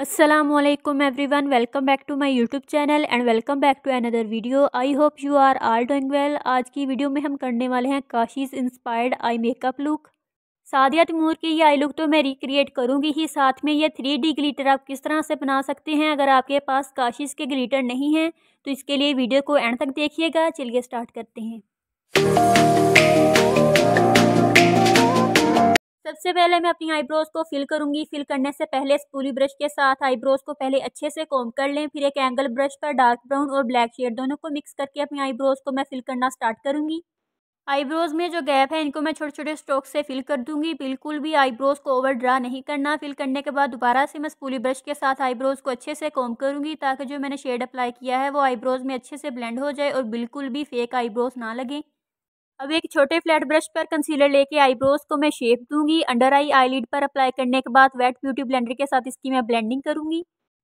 every everyone welcome back to my YouTube channel and welcome back to another video I hope you are all doing well आज की video में हम करने वाले हैं Kashee's inspired eye makeup look Sadia Taimoor की ये आई लुक तो मैं रिक्रिएट करूँगी ही साथ में ये थ्री डी ग्लीटर आप किस तरह से बना सकते हैं अगर आपके पास काशीज़ के ग्लीटर नहीं हैं तो इसके लिए वीडियो को एंड तक देखिएगा चलिए स्टार्ट करते हैं सबसे पहले मैं अपनी आईब्रोज को फिल करूंगी फिल करने से पहले स्पूली ब्रश के साथ आईब्रोज को पहले अच्छे से कॉम कर लें फिर एक एंगल ब्रश पर डार्क ब्राउन और ब्लैक शेड दोनों को मिक्स करके अपनी आईब्रोज को मैं फिल करना स्टार्ट करूंगी आईब्रोज में जो गैप है इनको मैं छोटे छोटे स्ट्रोक से फिल कर दूंगी बिल्कुल भी आईब्रोज को ओवर ड्रा नहीं करना फिल करने के बाद दोबारा से मैं स्पूली ब्रश के साथ आईब्रोज को अच्छे से कॉम करूंगी ताकि जो मैंने शेड अप्लाई किया है वो आईब्रोज में अच्छे से ब्लेंड हो जाए और बिल्कुल भी फेक आईब्रोज ना लगे अब एक छोटे फ्लैट ब्रश पर कंसीलर लेके आईब्रोज को मैं शेप दूंगी अंडर आई आईलिड पर अप्लाई करने के बाद वेट ब्यूटी ब्लेंडर के साथ इसकी मैं ब्लेंडिंग करूंगी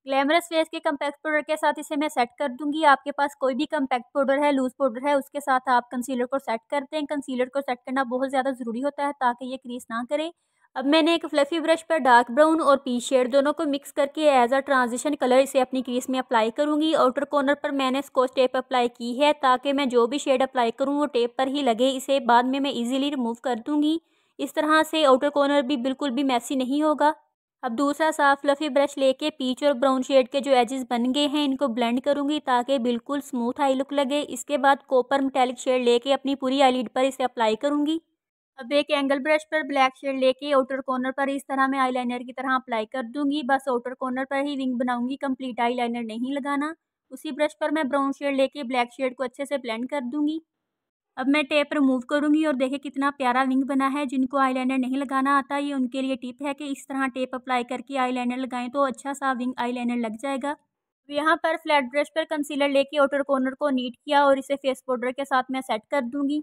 ग्लैमरस फेस के कम्पैक्ट पाउडर के साथ इसे मैं सेट कर दूंगी आपके पास कोई भी कम्पैक्ट पाउडर है लूज़ पाउडर है उसके साथ आप कंसीलर को सेट करते हैं कंसीलर को सेट करना बहुत ज़्यादा ज़रूरी होता है ताकि ये क्रीज ना करें अब मैंने एक फ्लफ़ी ब्रश पर डार्क ब्राउन और पी शेड दोनों को मिक्स करके एज आ ट्रांजिशन कलर इसे अपनी क्रीज में अप्लाई करूँगी आउटर कॉर्नर पर मैंने इसको टेप अप्लाई की है ताकि मैं जो भी शेड अप्लाई करूँ वो टेप पर ही लगे इसे बाद में मैं इजीली रिमूव कर दूँगी इस तरह से आउटर कॉर्नर भी बिल्कुल भी मैसी नहीं होगा अब दूसरा साफ लफी ब्रश लेके पीच और ब्राउन शेड के जो एजेस बन गए हैं इनको ब्लेंड करूँगी ताकि बिल्कुल स्मूथ आई लुक लगे इसके बाद कॉपर मेटेलिक शेड लेके अपनी पूरी आईलिड पर इसे अप्लाई करूँगी अब एक एंगल ब्रश पर ब्लैक शेड लेके आउटर कॉर्नर पर इस तरह मैं आईलाइनर की तरह अप्लाई कर दूंगी बस आउटर कॉर्नर पर ही विंग बनाऊंगी कंप्लीट आईलाइनर नहीं लगाना उसी ब्रश पर मैं ब्राउन शेड लेके ब्लैक शेड को अच्छे से ब्लेंड कर दूंगी अब मैं टेप रिमूव करूंगी और देखे कितना प्यारा विंग बना है जिनको आईलाइनर नहीं लगाना आता ये उनके लिए टिप है कि इस तरह टेप अप्लाई करके आईलाइनर लगाएं तो अच्छा सा विंग आईलाइनर लग जाएगा यहाँ पर फ्लैट ब्रश पर कंसीलर लेके आउटर कॉर्नर को नीट किया और इसे फेस पाउडर के साथ मैं सेट कर दूंगी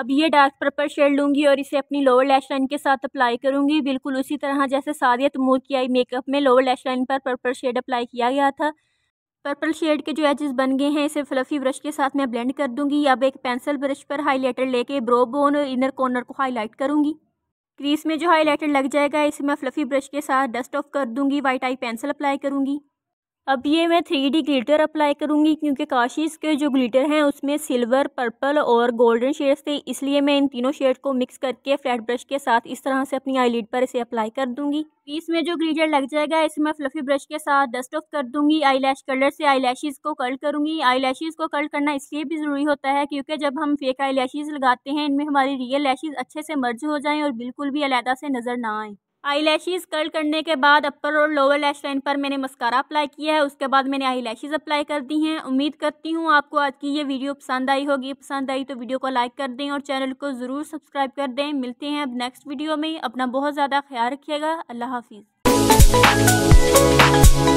अब ये डार्क पर्पल शेड लूँगी और इसे अपनी लोअर लैश लाइन के साथ अप्लाई करूँगी बिल्कुल उसी तरह जैसे सादिया तमूर की आई मेकअप में लोअर लैश लाइन पर पर्पल शेड अप्लाई किया गया था पर्पल शेड के जो एजेस बन गए हैं इसे फ्लफ़ी ब्रश के साथ मैं ब्लेंड कर दूँगी अब एक पेंसिल ब्रश पर हाईलाइटर लेके ब्रो बोन और इनर कॉर्नर को हाईलाइट करूँगी क्रीज में जो हाईलाइटर लग जाएगा इसे मैं फ्लफ़ी ब्रश के साथ डस्ट ऑफ कर दूँगी वाइट आई पेंसिल अप्लाई करूँगी अब ये मैं थ्री डी ग्लिटर अप्लाई करूँगी क्योंकि काशिश के जो ग्लिटर हैं उसमें सिल्वर पर्पल और गोल्डन शेड्स थे इसलिए मैं इन तीनों शेड को मिक्स करके फ्लैट ब्रश के साथ इस तरह से अपनी आईलिड पर इसे अप्लाई कर दूँगी पीस में जो ग्लिटर लग जाएगा इसे मैं फ्लफी ब्रश के साथ डस्ट ऑफ कर दूँगी आई लैश कलर से आई लैशेज़ को कल करूँगी आई लैशेज़ को कल करना इसलिए भी ज़रूरी होता है क्योंकि जब हम फेक आई लैशेज़ लगाते हैं इनमें हमारी रियल लैशेज़ अच्छे से मर्ज हो जाएँ और बिल्कुल भी अलहदा से नज़र ना आएँ आई लैशेज़ कर्ल करने के बाद अपर और लोअर लैश लाइन पर मैंने मस्कारा अप्लाई किया है उसके बाद मैंने आई लैशेज़ अप्लाई कर दी हैं उम्मीद करती हूँ आपको आज की ये वीडियो पसंद आई होगी पसंद आई तो वीडियो को लाइक कर दें और चैनल को ज़रूर सब्सक्राइब कर दें मिलते हैं अब नेक्स्ट वीडियो में अपना बहुत ज़्यादा ख्याल रखिएगा अल्लाह हाफिज़